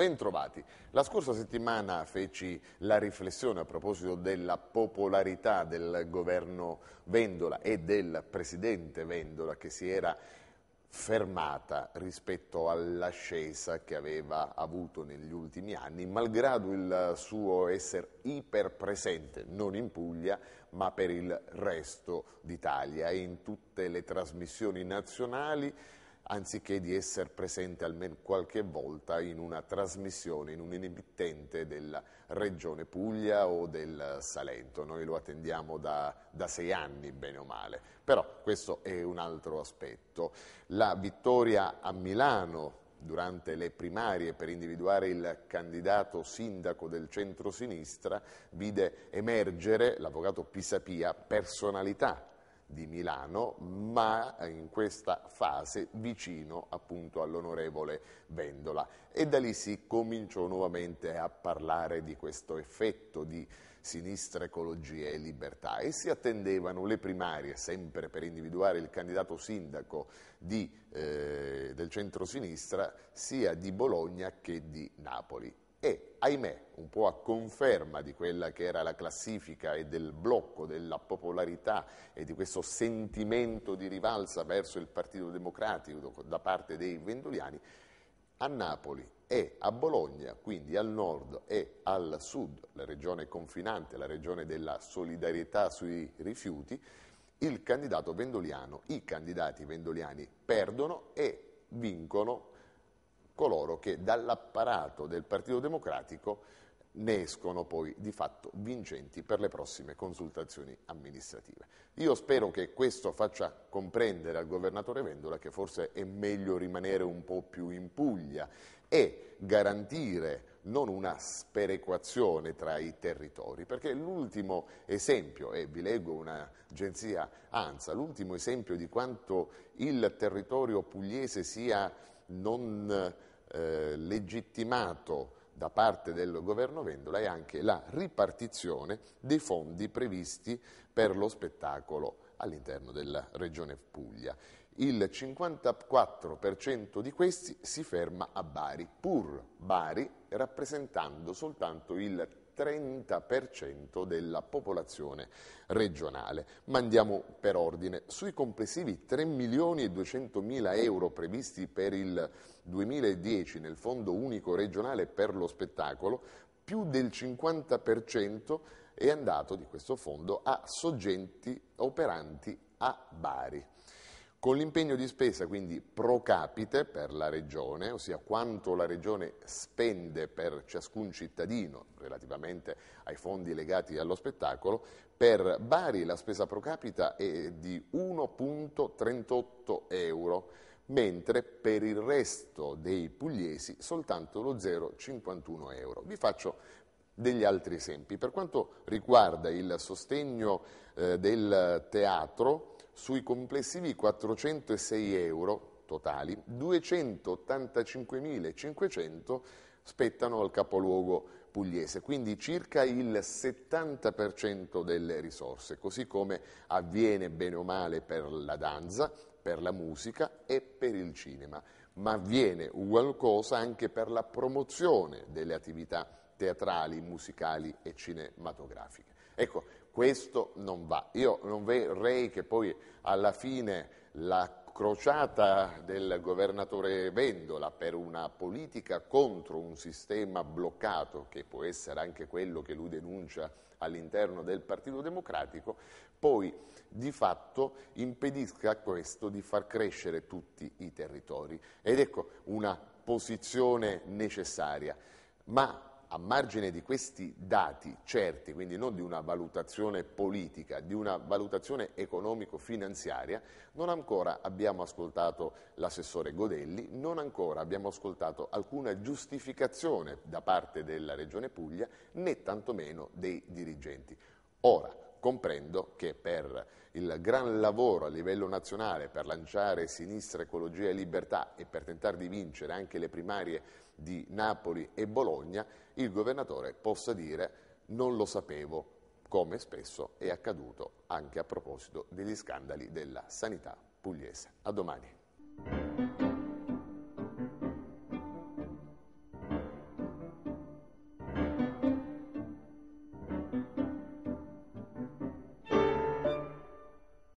Bentrovati. La scorsa settimana feci la riflessione a proposito della popolarità del governo Vendola e del presidente Vendola che si era fermata rispetto all'ascesa che aveva avuto negli ultimi anni, malgrado il suo essere iperpresente, non in Puglia, ma per il resto d'Italia e in tutte le trasmissioni nazionali anziché di essere presente almeno qualche volta in una trasmissione, in un emittente della Regione Puglia o del Salento. Noi lo attendiamo da, da sei anni, bene o male. Però questo è un altro aspetto. La vittoria a Milano durante le primarie per individuare il candidato sindaco del centro-sinistra, vide emergere l'avvocato Pisapia personalità di Milano, ma in questa fase vicino appunto all'onorevole Vendola. E da lì si cominciò nuovamente a parlare di questo effetto di sinistra, ecologia e libertà e si attendevano le primarie sempre per individuare il candidato sindaco di, eh, del centro-sinistra sia di Bologna che di Napoli e, ahimè, un po' a conferma di quella che era la classifica e del blocco della popolarità e di questo sentimento di rivalsa verso il Partito Democratico da parte dei venduliani, a Napoli e a Bologna, quindi al nord e al sud, la regione confinante, la regione della solidarietà sui rifiuti, il candidato vendoliano, i candidati vendoliani perdono e vincono coloro che dall'apparato del Partito Democratico ne escono poi di fatto vincenti per le prossime consultazioni amministrative. Io spero che questo faccia comprendere al governatore Vendola che forse è meglio rimanere un po' più in Puglia e garantire non una sperequazione tra i territori, perché l'ultimo esempio, e vi leggo un'agenzia ANSA, l'ultimo esempio di quanto il territorio pugliese sia non eh, legittimato da parte del governo Vendola è anche la ripartizione dei fondi previsti per lo spettacolo all'interno della regione Puglia. Il 54% di questi si ferma a Bari, pur Bari rappresentando soltanto il 30% della popolazione regionale. Ma andiamo per ordine. Sui complessivi 3 milioni e 200 mila euro previsti per il 2010 nel Fondo Unico Regionale per lo Spettacolo, più del 50% è andato di questo fondo a soggetti operanti a Bari con l'impegno di spesa quindi pro capite per la regione, ossia quanto la regione spende per ciascun cittadino relativamente ai fondi legati allo spettacolo, per Bari la spesa pro capita è di 1.38 euro, mentre per il resto dei pugliesi soltanto lo 0,51 euro. Vi faccio degli altri esempi. Per quanto riguarda il sostegno eh, del teatro, sui complessivi 406 euro totali, 285.500 spettano al capoluogo pugliese, quindi circa il 70% delle risorse, così come avviene bene o male per la danza, per la musica e per il cinema, ma avviene ugual cosa anche per la promozione delle attività teatrali, musicali e cinematografiche. Ecco, questo non va. Io non vorrei che poi alla fine la crociata del governatore Vendola per una politica contro un sistema bloccato, che può essere anche quello che lui denuncia all'interno del Partito Democratico, poi di fatto impedisca questo di far crescere tutti i territori. Ed ecco una posizione necessaria. Ma a margine di questi dati certi, quindi non di una valutazione politica, di una valutazione economico-finanziaria, non ancora abbiamo ascoltato l'assessore Godelli, non ancora abbiamo ascoltato alcuna giustificazione da parte della Regione Puglia né tantomeno dei dirigenti. Ora, comprendo che per il gran lavoro a livello nazionale per lanciare sinistra, ecologia e libertà e per tentare di vincere anche le primarie di Napoli e Bologna, il governatore possa dire non lo sapevo, come spesso è accaduto anche a proposito degli scandali della sanità pugliese. A domani.